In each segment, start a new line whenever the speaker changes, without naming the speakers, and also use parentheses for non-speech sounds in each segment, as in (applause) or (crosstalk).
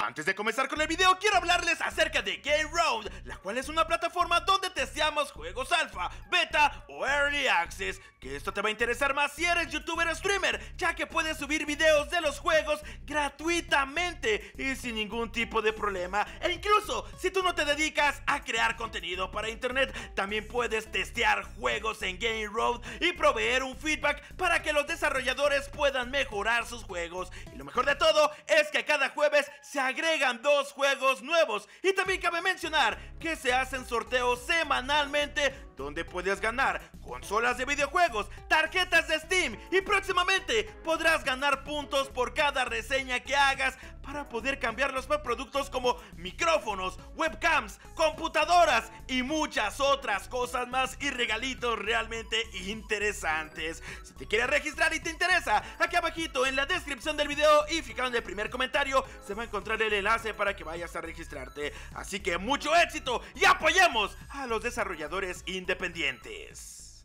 Antes de comenzar con el video, quiero hablarles acerca de Game Road, la cual es una plataforma donde testeamos juegos alfa, beta o early access, que esto te va a interesar más si eres youtuber o streamer, ya que puedes subir videos de los juegos gratuitamente y sin ningún tipo de problema, e incluso si tú no te dedicas a crear contenido para internet, también puedes testear juegos en Game Road y proveer un feedback para que los desarrolladores puedan mejorar sus juegos, y lo mejor de todo es que cada jueves se agregan dos juegos nuevos. Y también cabe mencionar que se hacen sorteos semanalmente donde puedes ganar consolas de videojuegos, tarjetas de Steam y próximamente podrás ganar puntos por cada reseña que hagas para poder cambiarlos por productos como micrófonos, webcams, computadoras y muchas otras cosas más y regalitos realmente interesantes. Si te quieres registrar y te interesa, aquí abajito en la descripción del video y fijado en el primer comentario se va a encontrar el enlace para que vayas a registrarte. Así que mucho éxito y apoyemos a los desarrolladores independientes.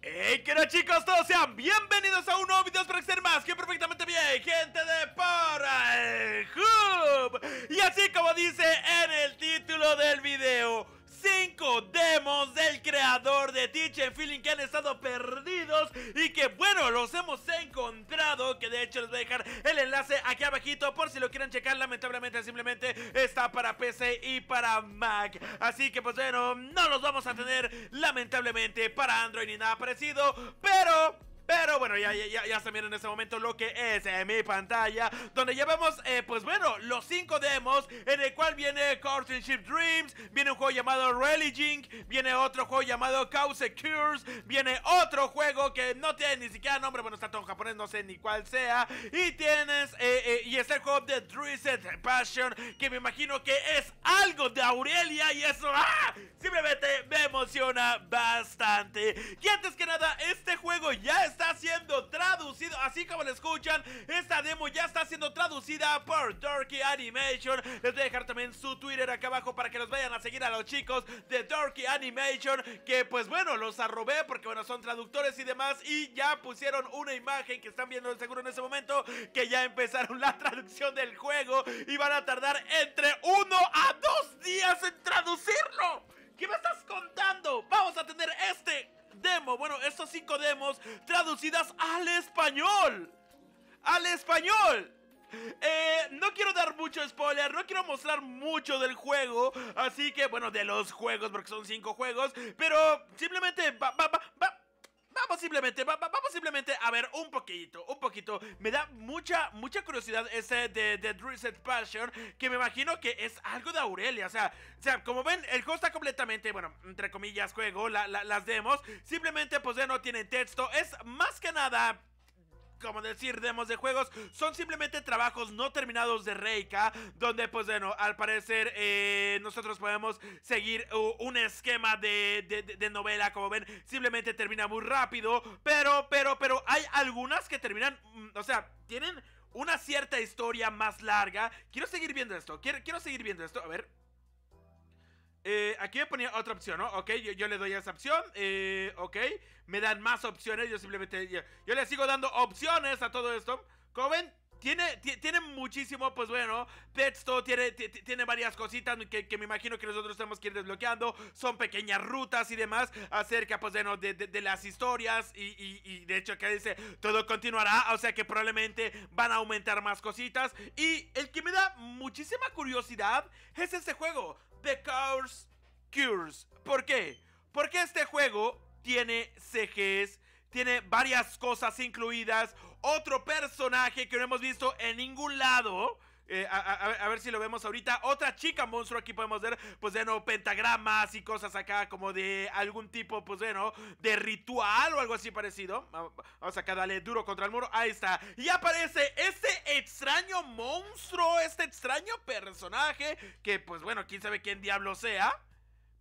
¡Hey, no chicos! Todos sean bienvenidos a un nuevo video para ser más que perfectamente bien, gente de por el Hub. Y así como dice en el título del video, de Teacher Feeling que han estado perdidos y que bueno, los hemos encontrado, que de hecho les voy a dejar el enlace aquí abajito por si lo quieren checar, lamentablemente simplemente está para PC y para Mac. Así que pues bueno, no los vamos a tener lamentablemente para Android ni nada parecido, pero... Pero bueno, ya, ya, ya, se miren en ese momento lo que es en eh, mi pantalla Donde ya vemos, eh, pues bueno, los cinco demos En el cual viene Cartoon Ship Dreams Viene un juego llamado Jink Viene otro juego llamado Cause Cures Viene otro juego que no tiene ni siquiera nombre Bueno, está todo en japonés, no sé ni cuál sea Y tienes, eh, y es el juego de Dreamed Passion Que me imagino que es algo de Aurelia Y eso, ¡ah! Simplemente me emociona bastante Y antes que nada, este juego ya está siendo traducido, así como lo escuchan, esta demo ya está siendo traducida por Dorky Animation. Les voy a dejar también su Twitter acá abajo para que los vayan a seguir a los chicos de Dorky Animation, que pues bueno, los arrobé porque bueno, son traductores y demás y ya pusieron una imagen que están viendo seguro en ese momento que ya empezaron la traducción del juego y van a tardar entre uno a dos días en traducirlo. ¿Qué me estás contando? Vamos a tener este demo. Bueno, estos cinco demos traducidas al español. Al español. Eh, no quiero dar mucho spoiler, no quiero mostrar mucho del juego, así que bueno, de los juegos, porque son cinco juegos, pero simplemente va, va, va, va Vamos simplemente, vamos simplemente a ver un poquito, un poquito. Me da mucha, mucha curiosidad ese de, the Reset Passion, que me imagino que es algo de Aurelia. O sea, o sea, como ven, el juego está completamente, bueno, entre comillas, juego, las demos. Simplemente, pues ya no tiene texto. Es más que nada como decir demos de juegos, son simplemente trabajos no terminados de Reika, donde pues bueno, al parecer eh, nosotros podemos seguir uh, un esquema de, de, novela, como ven, simplemente termina muy rápido, pero, pero, pero hay algunas que terminan, mm, o sea, tienen... Una cierta historia más larga. Quiero seguir viendo esto. Quiero, quiero seguir viendo esto. A ver. Eh, aquí me ponía otra opción, ¿no? Ok, yo, le doy a esa opción. Eh, ok, me dan más opciones. Yo simplemente. Yo, le sigo dando opciones a todo esto. Como tiene, muchísimo, pues bueno, texto, tiene, tiene varias cositas que, me imagino que nosotros tenemos que ir desbloqueando. Son pequeñas rutas y demás acerca, pues bueno, de, de, las historias. Y, de hecho que dice, todo continuará, o sea que probablemente van a aumentar más cositas. Y el que me da muchísima curiosidad es este juego, The Cars Cures. ¿Por qué? Porque este juego tiene CGs tiene varias cosas incluidas. Otro personaje que no hemos visto en ningún lado. Eh, a, ver si lo vemos ahorita. Otra chica monstruo aquí podemos ver, pues bueno, pentagramas y cosas acá como de algún tipo, pues bueno, de ritual o algo así parecido. Vamos acá, dale duro contra el muro. Ahí está. Y aparece este extraño monstruo, este extraño personaje que, pues bueno, quién sabe quién diablo sea.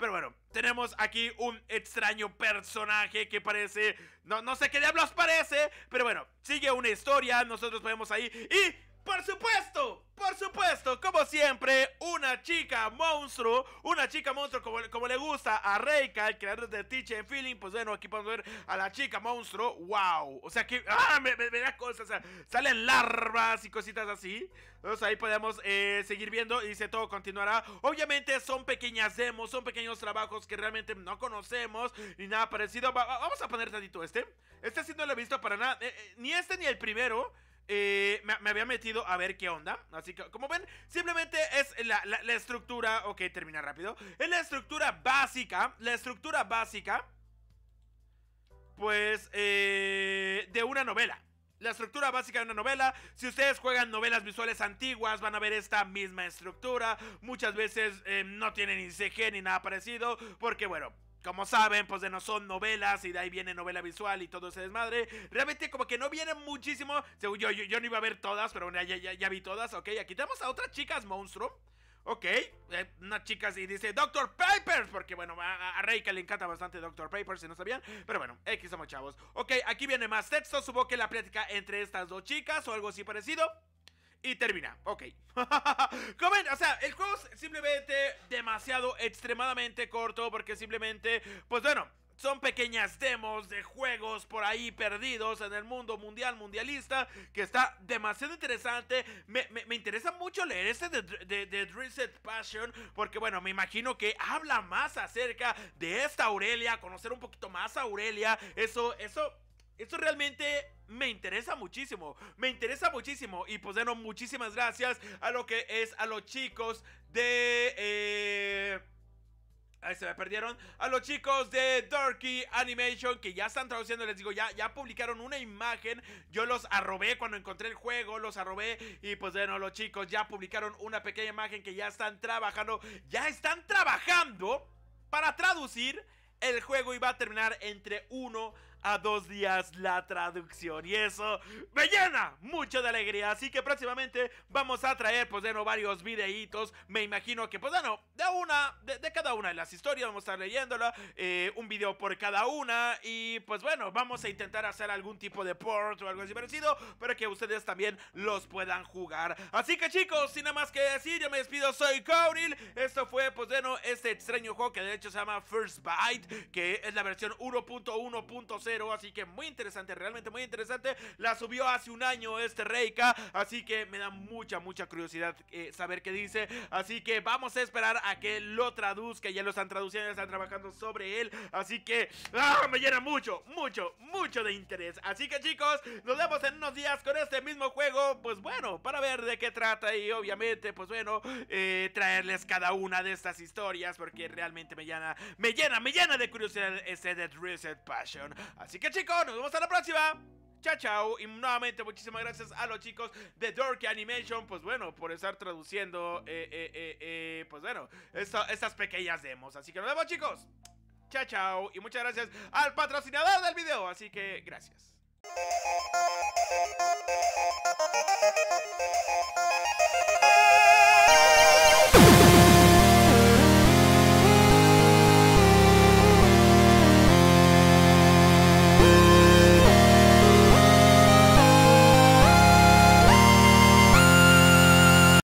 Pero bueno, tenemos aquí un extraño personaje que parece... No, no sé qué diablos parece, pero bueno, sigue una historia, nosotros podemos ahí y... Por supuesto, por supuesto, como siempre, una chica monstruo, una chica monstruo como, como le gusta a Reika, el creador de Teach Feeling, pues bueno, aquí podemos ver a la chica monstruo, wow, o sea que, ah, me, da cosas, o sea, salen larvas y cositas así, entonces ahí podemos eh, seguir viendo y dice todo continuará, obviamente son pequeñas demos, son pequeños trabajos que realmente no conocemos, ni nada parecido, vamos a poner tantito este, este sí no lo he visto para nada, eh, eh, ni este ni el primero, eh, me, había metido a ver qué onda. Así que, como ven, simplemente es la, estructura. Ok, termina rápido. Es la estructura básica. La estructura básica. Pues, eh, de una novela la estructura básica de una novela. Si ustedes juegan novelas visuales antiguas, van a ver esta misma estructura. Muchas veces eh, no tienen ni CG ni nada parecido, porque bueno, como saben, pues de no son novelas y de ahí viene novela visual y todo ese desmadre. Realmente como que no viene muchísimo. yo, yo, no iba a ver todas, pero ya, ya, ya vi todas. Ok, aquí tenemos a otras chicas monstruo. Ok, eh, una chica y dice Doctor Papers, porque bueno, a, Reika le encanta bastante Doctor Papers, si no sabían, pero bueno, X somos chavos. Ok, aquí viene más texto, supongo que la plática entre estas dos chicas o algo así parecido y termina. Ok. (laughs) Comen, o sea, el juego es simplemente demasiado, extremadamente corto porque simplemente, pues bueno... Son pequeñas demos de juegos por ahí perdidos en el mundo mundial, mundialista, que está demasiado interesante. Me, interesa mucho leer este de, de, Reset Passion, porque bueno, me imagino que habla más acerca de esta Aurelia, conocer un poquito más a Aurelia. Eso, eso esto realmente me interesa muchísimo, me interesa muchísimo y pues bueno, muchísimas gracias a lo que es a los chicos de... Eh, ahí se me perdieron. A los chicos de Darky Animation que ya están traduciendo, les digo, ya, ya publicaron una imagen. Yo los arrobé cuando encontré el juego, los arrobé. Y pues bueno, los chicos ya publicaron una pequeña imagen que ya están trabajando. Ya están trabajando para traducir el juego y va a terminar entre 1 a dos días la traducción. Y eso me llena mucho de alegría. Así que próximamente vamos a traer, pues, de no varios videitos. Me imagino que, pues, bueno, de una, de, cada una de las historias, vamos a estar leyéndola. Eh, un video por cada una. Y pues, bueno, vamos a intentar hacer algún tipo de port o algo así parecido. para que ustedes también los puedan jugar. Así que, chicos, sin nada más que decir, yo me despido. Soy Cauril. Esto fue, pues, de no, este extraño juego que de hecho se llama First Bite, que es la versión 1.1.0 Así que muy interesante, realmente muy interesante. La subió hace un año este Reika. Así que me da mucha, mucha curiosidad eh, saber qué dice. Así que vamos a esperar a que lo traduzca. Ya lo están traduciendo, ya están trabajando sobre él. Así que ah, me llena mucho, mucho, mucho de interés. Así que chicos, nos vemos en unos días con este mismo juego. Pues bueno, para ver de qué trata. Y obviamente, pues bueno, eh, traerles cada una de estas historias. Porque realmente me llena, me llena, me llena de curiosidad ese Dead Reset Passion. Así que chicos, nos vemos a la próxima. Chao, chao. Y nuevamente muchísimas gracias a los chicos de Dorky Animation, pues bueno, por estar traduciendo, eh, eh, eh, eh pues bueno, estas pequeñas demos. Así que nos vemos chicos. Chao, chao. Y muchas gracias al patrocinador del video. Así que gracias.